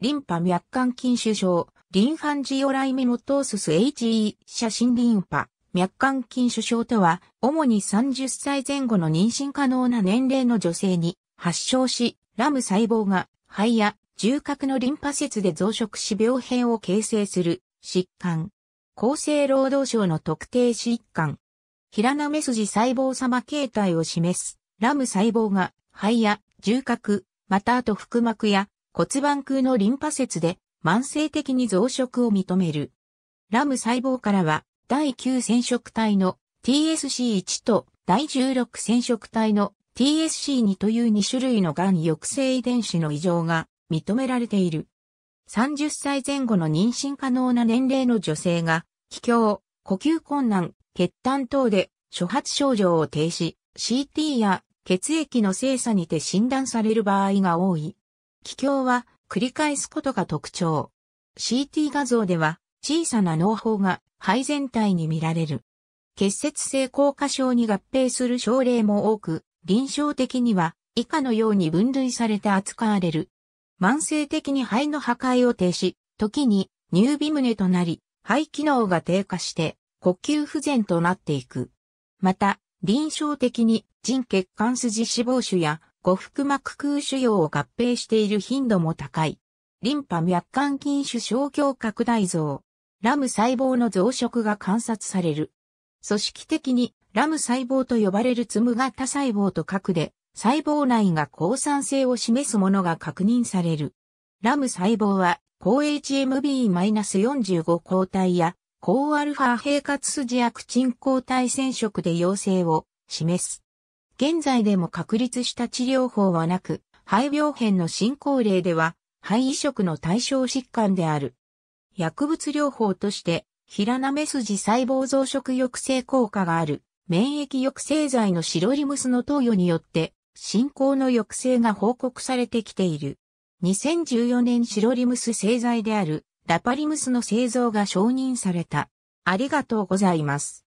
リンパ脈管筋腫症、リンファンジオライメノトースス HE 写真リンパ。脈管筋腫症とは、主に30歳前後の妊娠可能な年齢の女性に発症し、ラム細胞が肺や重核のリンパ節で増殖し病変を形成する疾患。厚生労働省の特定疾患。平な目筋細胞様形態を示す、ラム細胞が肺や重核、またあと腹膜や骨盤腔のリンパ節で慢性的に増殖を認める。ラム細胞からは第9染色体の TSC1 と第16染色体の TSC2 という2種類のがん抑制遺伝子の異常が認められている。30歳前後の妊娠可能な年齢の女性が、気境、呼吸困難、血痰等で初発症状を停止、CT や血液の精査にて診断される場合が多い。気境は繰り返すことが特徴。CT 画像では小さな脳胞が肺全体に見られる。結節性硬化症に合併する症例も多く、臨床的には以下のように分類されて扱われる。慢性的に肺の破壊を停止、時に乳微胸となり、肺機能が低下して呼吸不全となっていく。また、臨床的に腎血管筋脂肪腫や五腹膜空腫瘍を合併している頻度も高い。リンパ脈管筋腫小胸拡大増。ラム細胞の増殖が観察される。組織的にラム細胞と呼ばれるつむ型細胞と核で、細胞内が抗酸性を示すものが確認される。ラム細胞は、高 HMB-45 抗体や、高アルファ平滑筋アクチン抗体染色で陽性を示す。現在でも確立した治療法はなく、肺病変の進行例では、肺移植の対象疾患である。薬物療法として、ナなめジ細胞増殖抑制効果がある、免疫抑制剤のシロリムスの投与によって、進行の抑制が報告されてきている。2014年シロリムス製剤である、ラパリムスの製造が承認された。ありがとうございます。